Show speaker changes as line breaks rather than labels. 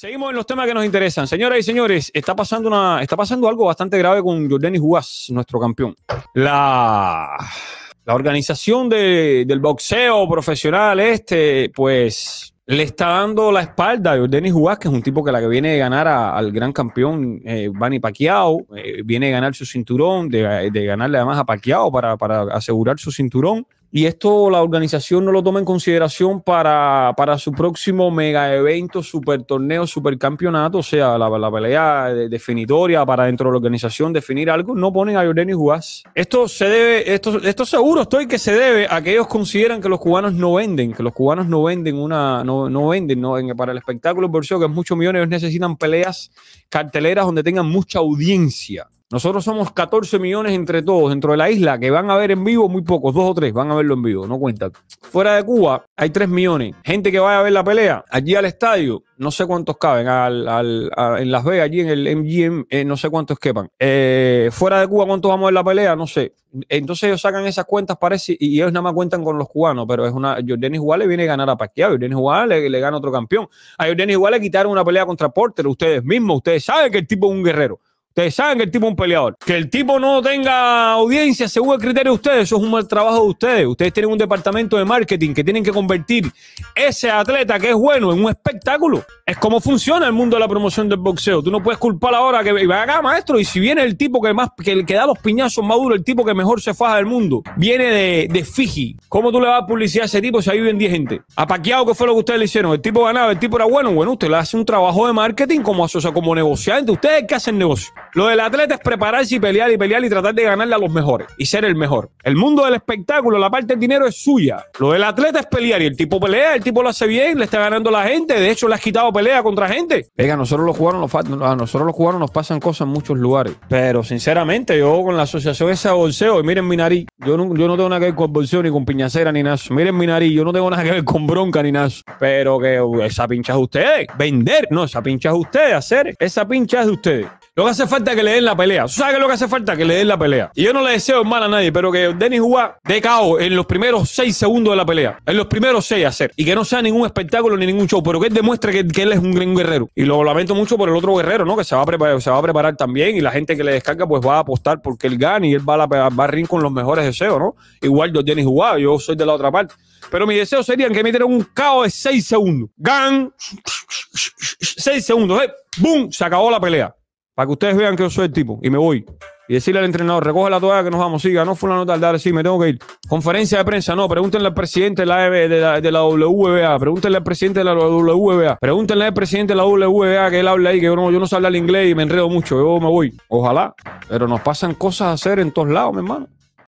Seguimos en los temas que nos interesan. Señoras y señores, está pasando, una, está pasando algo bastante grave con Jordani Huas, nuestro campeón. La, la organización del boxeo profesional este, pues le está dando la espalda a Jordani Huas, que es un tipo que la que viene de ganar al gran campeón eh, Bani Pacquiao, eh, viene de ganar su cinturón, de, de ganarle además a Pacquiao para, para asegurar su cinturón. Y esto la organización no lo toma en consideración para, para su próximo mega evento, super torneo, super campeonato, o sea, la, pelea definitoria para dentro de la organización definir algo. No ponen a y Juárez. Esto se debe, esto, esto seguro estoy que se debe a que ellos consideran que los cubanos no venden, que los cubanos no venden una, no, no venden, no, para el espectáculo por que es muchos millones, ellos necesitan peleas, carteleras donde tengan mucha audiencia nosotros somos 14 millones entre todos dentro de la isla que van a ver en vivo muy pocos, dos o tres van a verlo en vivo, no cuentan. Fuera de Cuba hay 3 millones. Gente que va a ver la pelea allí al estadio, no sé cuántos caben, al, en Las Vegas, allí en el MGM, eh, no sé cuántos quepan. Eh, fuera de Cuba, ¿cuántos vamos a ver la pelea? No sé. Entonces ellos sacan esas cuentas, parece, y ellos nada más cuentan con los cubanos, pero es una. Jordanis Igual viene a ganar a Pacquiao, Jordanis Igual le, le, gana otro campeón. A Jordanis Igual le quitaron una pelea contra Porter, ustedes mismos, ustedes saben que el tipo es un guerrero. Ustedes saben que el tipo es un peleador. Que el tipo no tenga audiencia según el criterio de ustedes, eso es un mal trabajo de ustedes. Ustedes tienen un departamento de marketing que tienen que convertir ese atleta que es bueno en un espectáculo. Es como funciona el mundo de la promoción del boxeo. Tú no puedes culpar ahora que va acá, maestro, y si viene el tipo que más que, que da los piñazos más duros, el tipo que mejor se faja del mundo, viene de, Fiji. ¿Cómo tú le vas a publicidad a ese tipo si ahí viven 10 gente? Apaqueado qué fue lo que ustedes le hicieron. El tipo ganaba, el tipo era bueno. Bueno, usted le hace un trabajo de marketing como como negociante. Ustedes que hacen negocio. Lo del atleta es prepararse y pelear y pelear y tratar de ganarle a los mejores y ser el mejor. El mundo del espectáculo, la parte del dinero es suya. Lo del atleta es pelear y el tipo pelea, el tipo lo hace bien, le está ganando la gente. De hecho, le has quitado pelea contra gente. Venga, nosotros los jugaron a nosotros los jugadores nos pasan cosas en muchos lugares. Pero sinceramente, yo con la asociación esa de bolseo, y miren mi nariz, yo no, yo no tengo nada que ver con bolseo ni con piñacera ni nada. Miren mi nariz, yo no tengo nada que ver con bronca ni nada. Pero que uh, esa pincha es ustedes. Vender, no, esa pincha es ustedes, hacer. Esa pincha es de ustedes. Lo que hace falta es que le den la pelea. ¿Sabes qué es lo que hace falta? Que le den la pelea. Y yo no le deseo mal a nadie, pero que Denis Hua de caos en los primeros seis segundos de la pelea. En los primeros seis hacer. Y que no sea ningún espectáculo ni ningún show, pero que él demuestre que, él es un, gran guerrero. Y lo lamento mucho por el otro guerrero, ¿no? Que se va a preparar, se va a preparar también. Y la gente que le descarga, pues va a apostar porque él gana y él va a, la, con los mejores deseos, ¿no? Igual yo Denis Hua, yo soy de la otra parte. Pero mis deseos serían que metieran un caos de seis segundos. Gan. Seis segundos. ¿eh? ¡Bum! Se acabó la pelea. Para que ustedes vean que yo soy el tipo y me voy. Y decirle al entrenador, recoge la toalla que nos vamos. Siga. No fulano tal, dale, sí, me tengo que ir. Conferencia de prensa, no. Pregúntenle al presidente de la, e de WBA. Pregúntenle al presidente de la WBA. Pregúntenle al presidente de la WBA que él habla ahí, que yo no, yo no sé hablar inglés y me enredo mucho. Yo me voy. Ojalá. Pero nos pasan cosas a hacer en todos lados, mi hermano.